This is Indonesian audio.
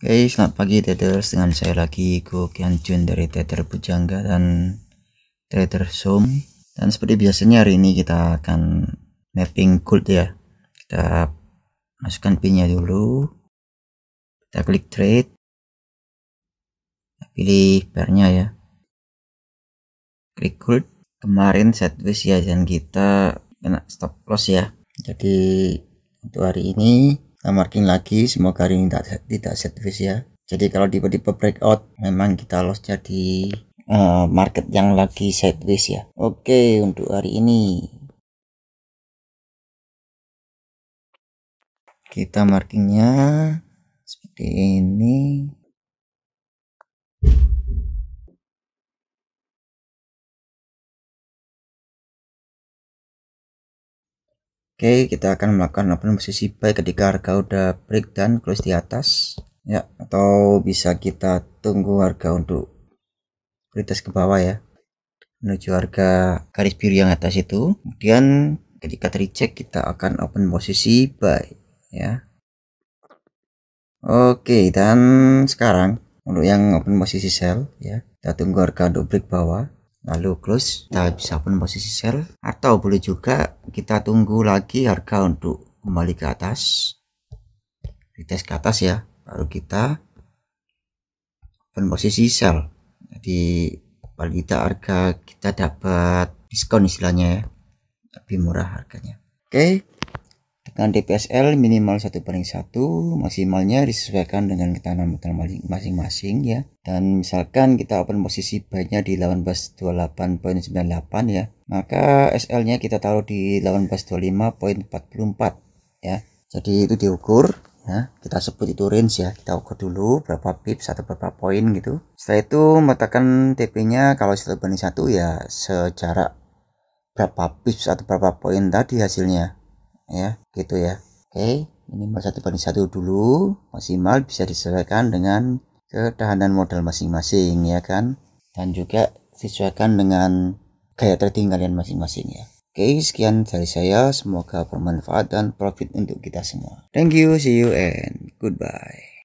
Oke, okay, selamat pagi traders. Dengan saya lagi Go Kianjun dari Trader Bujangga dan Trader Zoom. Dan seperti biasanya hari ini kita akan mapping gold ya. Kita masukkan pinnya dulu. Kita klik trade. Kita pilih pernya ya. Klik gold. Kemarin sideways ya dan kita kena stop loss ya. Jadi untuk hari ini Nah, marking lagi semoga hari ini tidak, tidak servis ya jadi kalau tiba-tiba breakout memang kita loss jadi uh, market yang lagi sideways ya oke okay, untuk hari ini kita markingnya seperti ini Oke kita akan melakukan open posisi buy ketika harga udah break dan close di atas ya atau bisa kita tunggu harga untuk kritis ke bawah ya menuju harga garis biru yang atas itu kemudian ketika tercek kita akan open posisi buy ya Oke dan sekarang untuk yang open posisi sell ya kita tunggu harga untuk break bawah lalu close kita bisa pun posisi sell atau boleh juga kita tunggu lagi harga untuk kembali ke atas dites ke atas ya baru kita open posisi sell jadi paling kita harga kita dapat diskon istilahnya ya lebih murah harganya oke okay dan DPSL minimal satu banding satu, maksimalnya disesuaikan dengan ketahanan metal masing-masing ya dan misalkan kita open posisi baiknya di 1828.98 ya maka SL nya kita taruh di 1825.44 ya jadi itu diukur ya kita sebut itu range ya kita ukur dulu berapa pips atau berapa poin gitu setelah itu meletakkan TP nya kalau satu banding satu ya sejarak berapa pips atau berapa poin tadi hasilnya ya gitu ya oke okay. minimal satu banding satu dulu maksimal bisa disesuaikan dengan ketahanan modal masing-masing ya kan dan juga sesuaikan dengan gaya trading kalian masing-masing ya oke sekian dari saya semoga bermanfaat dan profit untuk kita semua thank you see you and goodbye